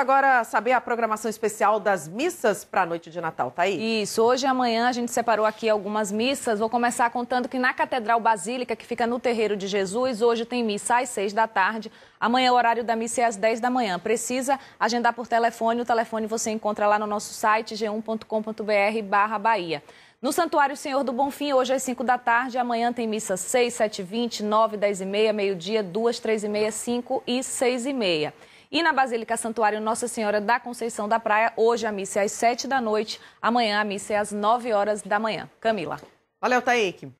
Agora, saber a programação especial das missas para a noite de Natal, tá aí? Isso, hoje e amanhã a gente separou aqui algumas missas. Vou começar contando que na Catedral Basílica, que fica no Terreiro de Jesus, hoje tem missa às seis da tarde. Amanhã o horário da missa é às dez da manhã. Precisa agendar por telefone. O telefone você encontra lá no nosso site g1.com.br barra Bahia. No Santuário Senhor do Bonfim, hoje às 5 da tarde, amanhã tem missa 6, 7, 20, 9, 10 e meia, meio-dia, 2, 3 e meia, 5 e 6 e meia. E na Basílica Santuário Nossa Senhora da Conceição da Praia, hoje a missa é às 7 da noite, amanhã a missa é às 9 horas da manhã. Camila. Valeu, Taíque.